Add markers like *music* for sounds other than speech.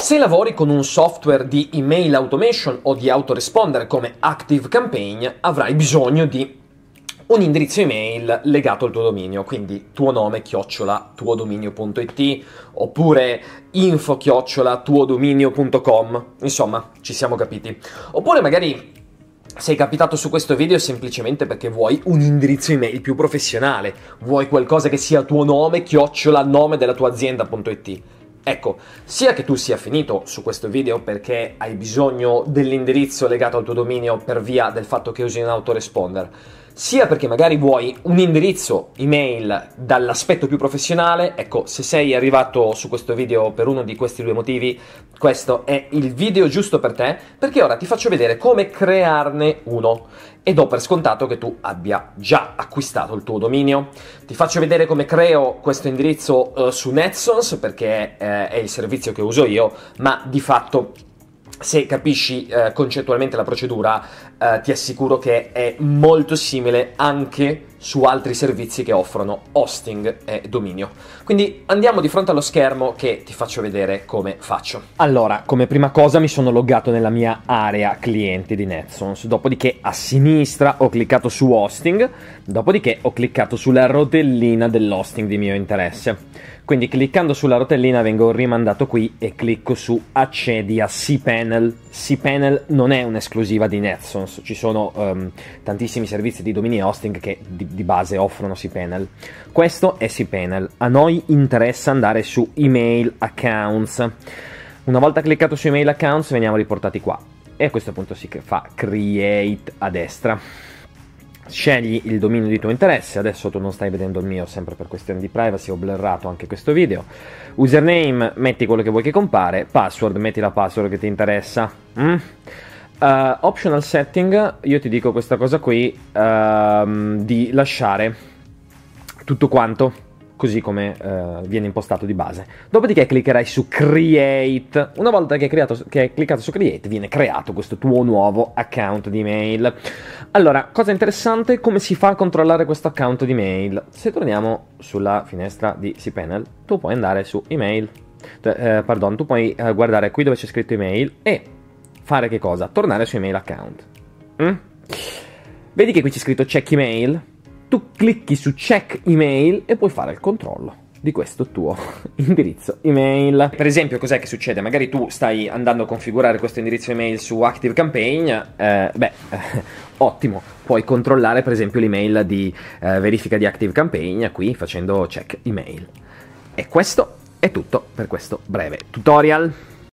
Se lavori con un software di email automation o di autoresponder come ActiveCampaign, avrai bisogno di un indirizzo email legato al tuo dominio, quindi tuo nome chiocciola tuodominio.it oppure info chiocciola tuodominio.com, insomma ci siamo capiti. Oppure magari sei capitato su questo video semplicemente perché vuoi un indirizzo email più professionale, vuoi qualcosa che sia tuo nome chiocciola nome della tua azienda.it Ecco, sia che tu sia finito su questo video perché hai bisogno dell'indirizzo legato al tuo dominio per via del fatto che usi un autoresponder, sia perché magari vuoi un indirizzo email dall'aspetto più professionale, ecco, se sei arrivato su questo video per uno di questi due motivi, questo è il video giusto per te, perché ora ti faccio vedere come crearne uno e do per scontato che tu abbia già acquistato il tuo dominio. Ti faccio vedere come creo questo indirizzo eh, su Netsons perché eh, è il servizio che uso io, ma di fatto se capisci eh, concettualmente la procedura, eh, ti assicuro che è molto simile anche su altri servizi che offrono hosting e dominio. Quindi andiamo di fronte allo schermo che ti faccio vedere come faccio. Allora, come prima cosa mi sono loggato nella mia area clienti di Netsons, dopodiché a sinistra ho cliccato su hosting, dopodiché ho cliccato sulla rotellina dell'hosting di mio interesse. Quindi cliccando sulla rotellina vengo rimandato qui e clicco su accedi a cPanel. cPanel non è un'esclusiva di Netsons, ci sono um, tantissimi servizi di domini e hosting che di di base offrono cPanel. Questo è cPanel. A noi interessa andare su email accounts. Una volta cliccato su email accounts veniamo riportati qua e a questo punto si fa create a destra. Scegli il dominio di tuo interesse, adesso tu non stai vedendo il mio sempre per questioni di privacy, ho blurrato anche questo video. Username, metti quello che vuoi che compare, password, metti la password che ti interessa. Mm? Uh, optional setting, io ti dico questa cosa qui, uh, di lasciare tutto quanto così come uh, viene impostato di base. Dopodiché cliccherai su Create. Una volta che, creato, che hai cliccato su Create viene creato questo tuo nuovo account di mail. Allora, cosa interessante, come si fa a controllare questo account di mail? Se torniamo sulla finestra di cPanel, tu puoi andare su email, cioè, eh, pardon, tu puoi eh, guardare qui dove c'è scritto email e fare che cosa? Tornare sui mail account. Mm? Vedi che qui c'è scritto check email? Tu clicchi su check email e puoi fare il controllo di questo tuo *laughs* indirizzo email. Per esempio, cos'è che succede? Magari tu stai andando a configurare questo indirizzo email su ActiveCampaign, eh, beh, eh, *laughs* ottimo, puoi controllare per esempio l'email di eh, verifica di ActiveCampaign qui facendo check email. E questo è tutto per questo breve tutorial.